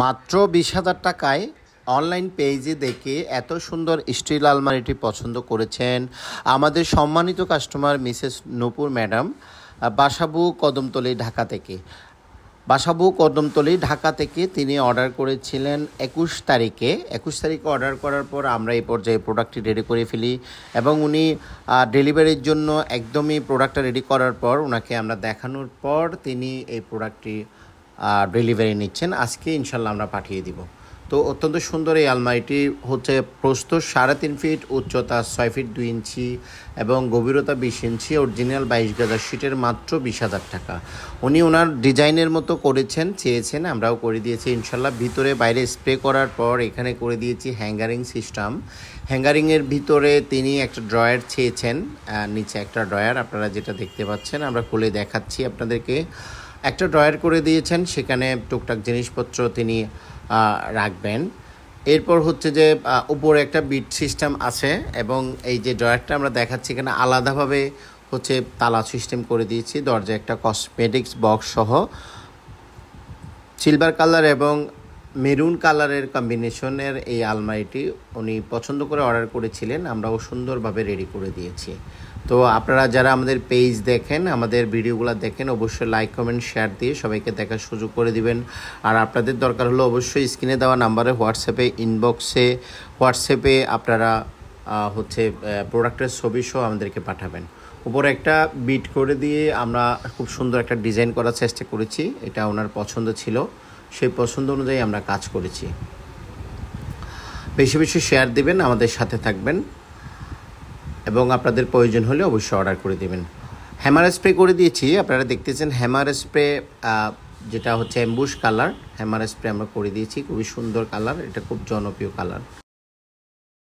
মাত্র বিশ হাজার টাকায় অনলাইন পেজে দেখে এত সুন্দর স্টিল আলমারিটি পছন্দ করেছেন আমাদের সম্মানিত customer Mrs Nupur madam Basabo Kadamtali Dhaka থেকে বাসাবু কদমতলি ঢাকা থেকে তিনি অর্ডার করেছিলেন একুশ তারিখে একুশ তারিখে অর্ডার করার পর আমরা এই পর্যায়ে প্রোডাক্টটি রেডি করে ফেলি এবং উনি ডেলিভারির জন্য একদমই প্রোডাক্টটা রেডি করার পর ওনাকে আমরা দেখানোর পর তিনি এই প্রোডাক্টটি ডেলিভারি নিচ্ছেন আজকে ইনশাল্লাহ আমরা পাঠিয়ে দিব তো অত্যন্ত সুন্দর এই আলমারিটি হচ্ছে প্রস্থ সাড়ে তিন ফিট উচ্চতা ছয় ফিট দুই ইঞ্চি এবং গভীরতা বিশ ইঞ্চি অরিজিনাল বাইশ গাজার শিটের মাত্র বিশ হাজার টাকা উনি ওনার ডিজাইনের মতো করেছেন চেয়েছেন আমরাও করে দিয়েছি ইনশাল্লাহ ভিতরে বাইরে স্প্রে করার পর এখানে করে দিয়েছি হ্যাঙ্গারিং সিস্টেম হ্যাঙ্গারিংয়ের ভিতরে তিনি একটা ড্রয়ার চেয়েছেন নিচে একটা ড্রয়ার আপনারা যেটা দেখতে পাচ্ছেন আমরা খুলে দেখাচ্ছি আপনাদেরকে একটা ড্রয়ার করে দিয়েছেন সেখানে টুকটাক জিনিসপত্র তিনি রাখবেন এরপর হচ্ছে যে উপরে একটা বিট সিস্টেম আছে এবং এই যে ড্রয়ারটা আমরা দেখাচ্ছি এখানে আলাদাভাবে হচ্ছে তালা সিস্টেম করে দিয়েছি দরজায় একটা কসমেটিক্স বক্স সহ সিলভার কালার এবং মেরুন কালারের কম্বিনেশনের এই আলমারিটি উনি পছন্দ করে অর্ডার করেছিলেন আমরাও সুন্দরভাবে রেডি করে দিয়েছি তো আপনারা যারা আমাদের পেজ দেখেন আমাদের ভিডিওগুলো দেখেন অবশ্যই লাইক কমেন্ট শেয়ার দিয়ে সবাইকে দেখার সুযোগ করে দিবেন আর আপনাদের দরকার হলো অবশ্যই স্ক্রিনে দেওয়া নাম্বারে হোয়াটসঅ্যাপে ইনবক্সে হোয়াটসঅ্যাপে আপনারা হচ্ছে প্রোডাক্টের ছবি সহ আমাদেরকে পাঠাবেন উপরে একটা বিট করে দিয়ে আমরা খুব সুন্দর একটা ডিজাইন করার চেষ্টা করেছি এটা ওনার পছন্দ ছিল সেই পছন্দ অনুযায়ী আমরা কাজ করেছি বেশি বেশি শেয়ার দিবেন আমাদের সাথে থাকবেন এবং আপনাদের প্রয়োজন হলে অবশ্যই অর্ডার করে দেবেন হ্যামার স্প্রে করে দিয়েছি আপনারা দেখতেছেন হ্যামার স্প্রে যেটা হচ্ছে অ্যাম্বুশ কালার হ্যামার স্প্রে আমরা করে দিয়েছি খুবই সুন্দর কালার এটা খুব জনপ্রিয় কালার